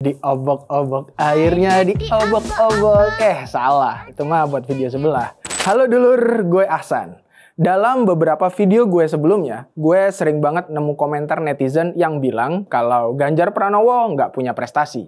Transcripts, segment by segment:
di obok obok airnya obok obok eh salah itu mah buat video sebelah halo dulur gue Ahsan dalam beberapa video gue sebelumnya, gue sering banget nemu komentar netizen yang bilang kalau Ganjar Pranowo nggak punya prestasi.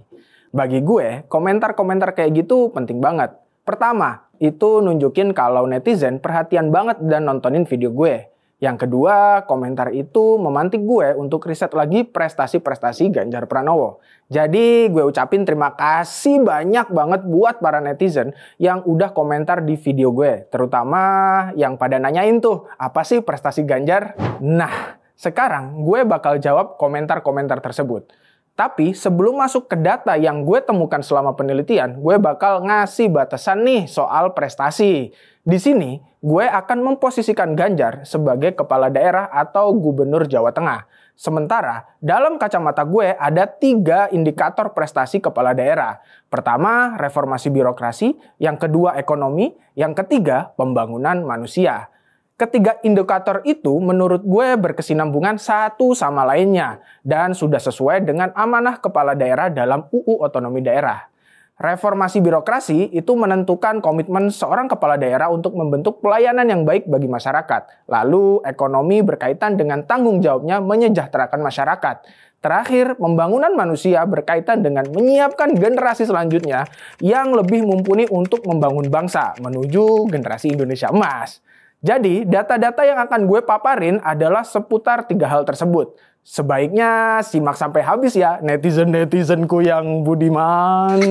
Bagi gue, komentar-komentar kayak gitu penting banget. Pertama, itu nunjukin kalau netizen perhatian banget dan nontonin video gue. Yang kedua, komentar itu memantik gue untuk riset lagi prestasi-prestasi Ganjar Pranowo. Jadi gue ucapin terima kasih banyak banget buat para netizen yang udah komentar di video gue. Terutama yang pada nanyain tuh, apa sih prestasi Ganjar? Nah, sekarang gue bakal jawab komentar-komentar tersebut. Tapi sebelum masuk ke data yang gue temukan selama penelitian, gue bakal ngasih batasan nih soal prestasi. Di sini, gue akan memposisikan Ganjar sebagai kepala daerah atau gubernur Jawa Tengah. Sementara, dalam kacamata gue ada tiga indikator prestasi kepala daerah. Pertama, reformasi birokrasi. Yang kedua, ekonomi. Yang ketiga, pembangunan manusia. Ketiga indikator itu menurut gue berkesinambungan satu sama lainnya dan sudah sesuai dengan amanah kepala daerah dalam UU Otonomi Daerah. Reformasi birokrasi itu menentukan komitmen seorang kepala daerah untuk membentuk pelayanan yang baik bagi masyarakat. Lalu ekonomi berkaitan dengan tanggung jawabnya menyejahterakan masyarakat. Terakhir, pembangunan manusia berkaitan dengan menyiapkan generasi selanjutnya yang lebih mumpuni untuk membangun bangsa menuju generasi Indonesia emas. Jadi, data-data yang akan gue paparin adalah seputar tiga hal tersebut. Sebaiknya simak sampai habis ya netizen-netizenku yang budiman.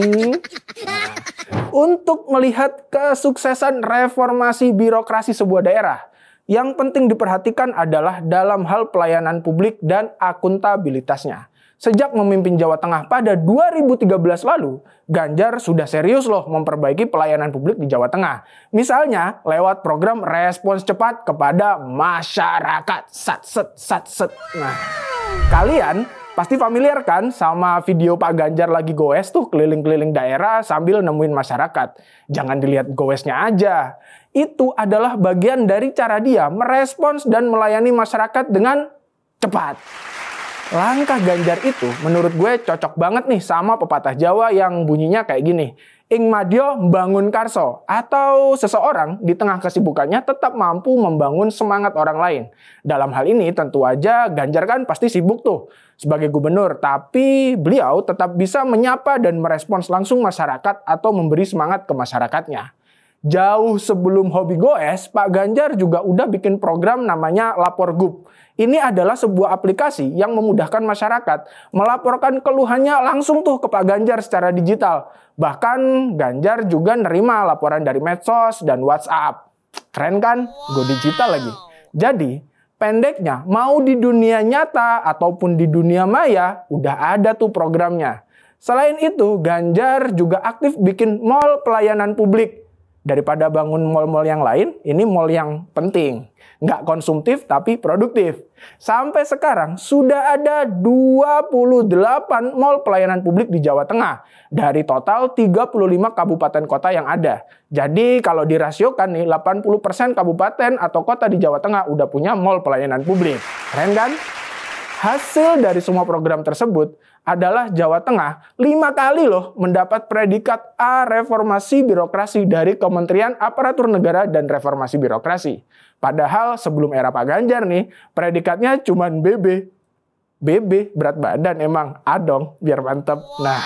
Untuk melihat kesuksesan reformasi birokrasi sebuah daerah, yang penting diperhatikan adalah dalam hal pelayanan publik dan akuntabilitasnya. Sejak memimpin Jawa Tengah pada 2013 lalu, Ganjar sudah serius loh memperbaiki pelayanan publik di Jawa Tengah. Misalnya lewat program respons cepat kepada masyarakat. Sat sat, sat set. Nah, kalian Pasti familiar kan sama video Pak Ganjar lagi goes tuh keliling-keliling daerah sambil nemuin masyarakat. Jangan dilihat goesnya aja. Itu adalah bagian dari cara dia merespons dan melayani masyarakat dengan cepat. Langkah Ganjar itu menurut gue cocok banget nih sama pepatah Jawa yang bunyinya kayak gini. Ing madyo bangun karso atau seseorang di tengah kesibukannya tetap mampu membangun semangat orang lain. Dalam hal ini tentu aja Ganjar kan pasti sibuk tuh sebagai gubernur, tapi beliau tetap bisa menyapa dan merespons langsung masyarakat atau memberi semangat ke masyarakatnya jauh sebelum hobi goes, Pak Ganjar juga udah bikin program namanya Lapor Gup. Ini adalah sebuah aplikasi yang memudahkan masyarakat melaporkan keluhannya langsung tuh ke Pak Ganjar secara digital. Bahkan Ganjar juga nerima laporan dari medsos dan WhatsApp. Keren kan? Go digital lagi. Jadi, pendeknya mau di dunia nyata ataupun di dunia maya, udah ada tuh programnya. Selain itu, Ganjar juga aktif bikin mall pelayanan publik daripada bangun mall-mall yang lain, ini mall yang penting. Nggak konsumtif tapi produktif. Sampai sekarang sudah ada 28 mall pelayanan publik di Jawa Tengah dari total 35 kabupaten kota yang ada. Jadi kalau dirasiokan nih 80% kabupaten atau kota di Jawa Tengah udah punya mall pelayanan publik. Keren kan? Hasil dari semua program tersebut, adalah Jawa Tengah, lima kali loh mendapat predikat A reformasi birokrasi dari Kementerian Aparatur Negara dan Reformasi Birokrasi. Padahal sebelum era Pak Ganjar nih, predikatnya cuma BB. BB, berat badan emang, adong, biar mantep. Nah,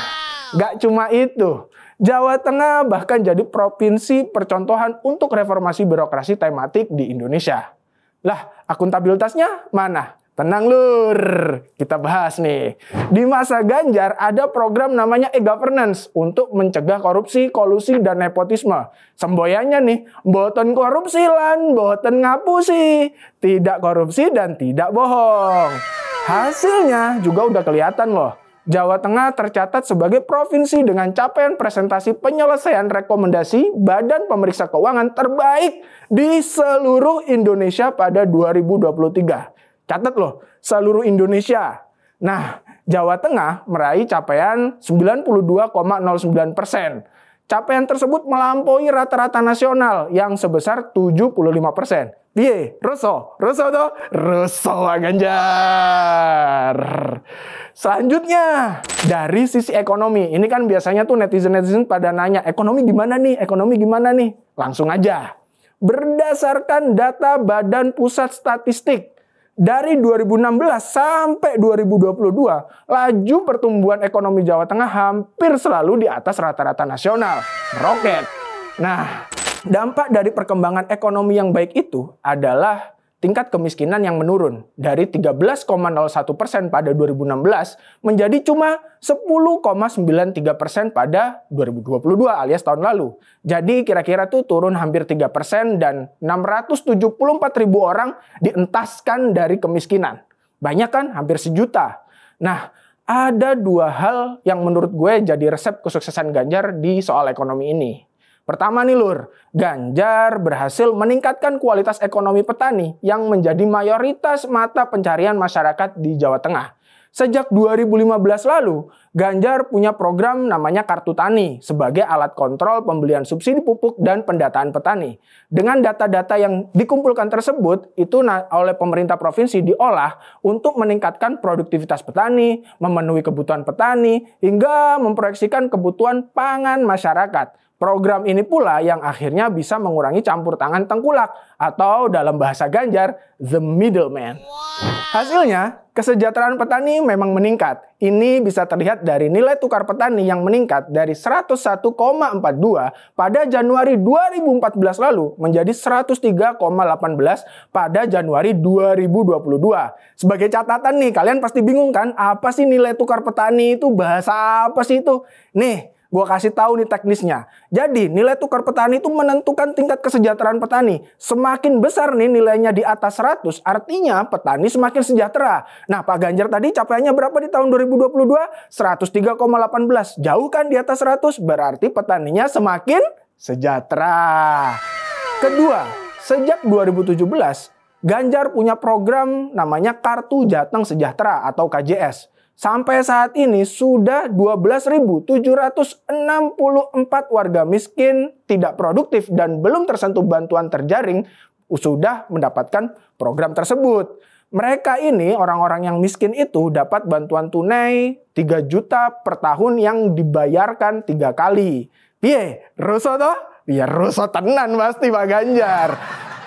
nggak cuma itu. Jawa Tengah bahkan jadi provinsi percontohan untuk reformasi birokrasi tematik di Indonesia. Lah, akuntabilitasnya mana? Tenang lur, kita bahas nih. Di masa Ganjar ada program namanya e-governance untuk mencegah korupsi, kolusi, dan nepotisme. Semboyannya nih, boten korupsi lan, boten ngapusi. Tidak korupsi dan tidak bohong. Hasilnya juga udah kelihatan loh. Jawa Tengah tercatat sebagai provinsi dengan capaian presentasi penyelesaian rekomendasi Badan Pemeriksa Keuangan terbaik di seluruh Indonesia pada 2023. Catat loh, seluruh Indonesia. Nah, Jawa Tengah meraih capaian 92,09 persen. Capaian tersebut melampaui rata-rata nasional yang sebesar 75 persen. Iya, reso, reso toh, reso Ganjar. Selanjutnya, dari sisi ekonomi. Ini kan biasanya tuh netizen-netizen pada nanya, ekonomi gimana nih, ekonomi gimana nih? Langsung aja. Berdasarkan data Badan Pusat Statistik, dari 2016 sampai 2022, laju pertumbuhan ekonomi Jawa Tengah hampir selalu di atas rata-rata nasional. Roket. Nah, dampak dari perkembangan ekonomi yang baik itu adalah tingkat kemiskinan yang menurun dari 13,01 persen pada 2016 menjadi cuma 10,93 persen pada 2022 alias tahun lalu. Jadi kira-kira tuh turun hampir 3 persen dan 674 ribu orang dientaskan dari kemiskinan. Banyak kan? Hampir sejuta. Nah, ada dua hal yang menurut gue jadi resep kesuksesan Ganjar di soal ekonomi ini. Pertama nih Lur, Ganjar berhasil meningkatkan kualitas ekonomi petani yang menjadi mayoritas mata pencarian masyarakat di Jawa Tengah. Sejak 2015 lalu, Ganjar punya program namanya Kartu Tani sebagai alat kontrol pembelian subsidi pupuk dan pendataan petani. Dengan data-data yang dikumpulkan tersebut, itu oleh pemerintah provinsi diolah untuk meningkatkan produktivitas petani, memenuhi kebutuhan petani, hingga memproyeksikan kebutuhan pangan masyarakat. Program ini pula yang akhirnya bisa mengurangi campur tangan tengkulak atau dalam bahasa Ganjar, the middleman. Hasilnya, kesejahteraan petani memang meningkat. Ini bisa terlihat dari nilai tukar petani yang meningkat dari 101,42 pada Januari 2014 lalu menjadi 103,18 pada Januari 2022. Sebagai catatan nih, kalian pasti bingung kan apa sih nilai tukar petani itu bahasa apa sih itu? Nih, Gue kasih tahu nih teknisnya. Jadi nilai tukar petani itu menentukan tingkat kesejahteraan petani. Semakin besar nih nilainya di atas 100, artinya petani semakin sejahtera. Nah, Pak Ganjar tadi capaiannya berapa di tahun 2022? 103,18. Jauh kan di atas 100, berarti petaninya semakin sejahtera. Kedua, sejak 2017 Ganjar punya program namanya Kartu Jateng Sejahtera atau KJS. Sampai saat ini sudah 12.764 warga miskin tidak produktif dan belum tersentuh bantuan terjaring sudah mendapatkan program tersebut. Mereka ini orang-orang yang miskin itu dapat bantuan tunai 3 juta per tahun yang dibayarkan tiga kali. Piye, rusuh toh? Ya rusuh tenan pasti Pak Ganjar.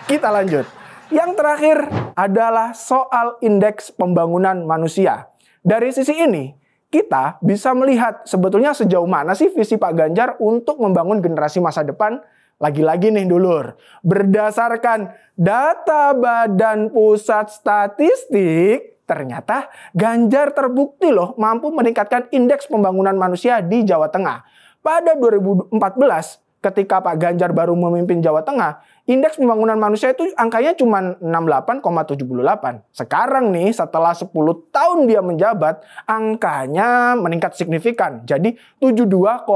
Kita lanjut. Yang terakhir adalah soal indeks pembangunan manusia. Dari sisi ini, kita bisa melihat sebetulnya sejauh mana sih visi Pak Ganjar untuk membangun generasi masa depan lagi-lagi nih dulur, berdasarkan data Badan Pusat Statistik, ternyata Ganjar terbukti loh mampu meningkatkan indeks pembangunan manusia di Jawa Tengah. Pada 2014, ketika Pak Ganjar baru memimpin Jawa Tengah, indeks pembangunan manusia itu angkanya cuma 68,78. Sekarang nih setelah 10 tahun dia menjabat, angkanya meningkat signifikan. Jadi 72,79.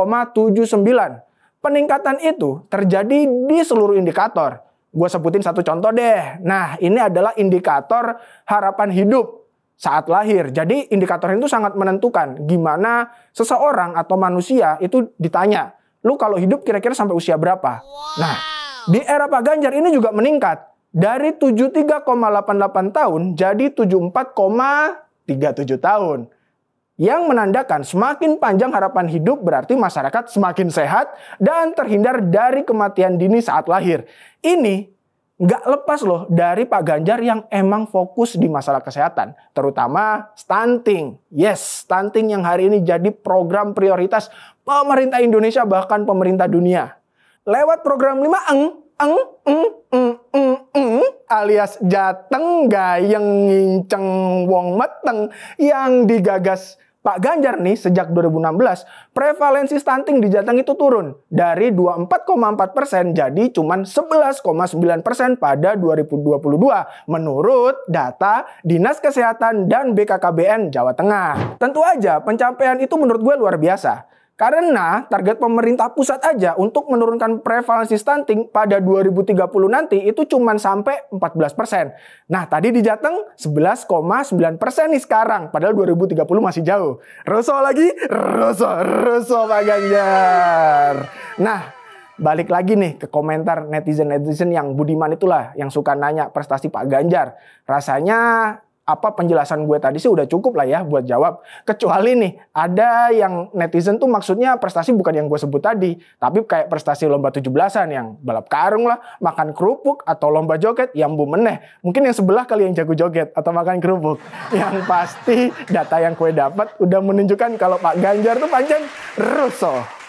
Peningkatan itu terjadi di seluruh indikator. Gue sebutin satu contoh deh. Nah, ini adalah indikator harapan hidup saat lahir. Jadi indikator itu sangat menentukan gimana seseorang atau manusia itu ditanya, lu kalau hidup kira-kira sampai usia berapa? Nah, di era Pak Ganjar ini juga meningkat dari 73,88 tahun jadi 74,37 tahun. Yang menandakan semakin panjang harapan hidup berarti masyarakat semakin sehat dan terhindar dari kematian dini saat lahir. Ini nggak lepas loh dari Pak Ganjar yang emang fokus di masalah kesehatan, terutama stunting. Yes, stunting yang hari ini jadi program prioritas pemerintah Indonesia bahkan pemerintah dunia lewat program 5 eng eng eng eng eng, eng alias jateng gayeng nginceng wong meteng yang digagas Pak Ganjar nih sejak 2016 prevalensi stunting di Jateng itu turun dari 24,4 persen jadi cuman 11,9 persen pada 2022 menurut data Dinas Kesehatan dan BKKBN Jawa Tengah. Tentu aja pencapaian itu menurut gue luar biasa. Karena target pemerintah pusat aja untuk menurunkan prevalensi stunting pada 2030 nanti itu cuma sampai 14%. Nah, tadi di Jateng 11,9% nih sekarang. Padahal 2030 masih jauh. Rosso lagi, Rosso, Rosso Pak Ganjar. Nah, balik lagi nih ke komentar netizen-netizen yang budiman itulah yang suka nanya prestasi Pak Ganjar. Rasanya apa penjelasan gue tadi sih udah cukup lah ya buat jawab. Kecuali nih ada yang netizen tuh maksudnya prestasi bukan yang gue sebut tadi, tapi kayak prestasi lomba 17-an yang balap karung lah, makan kerupuk atau lomba joget yang bu meneh. Mungkin yang sebelah kali yang jago joget atau makan kerupuk. yang pasti data yang gue dapat udah menunjukkan kalau Pak Ganjar tuh panjang rusuh.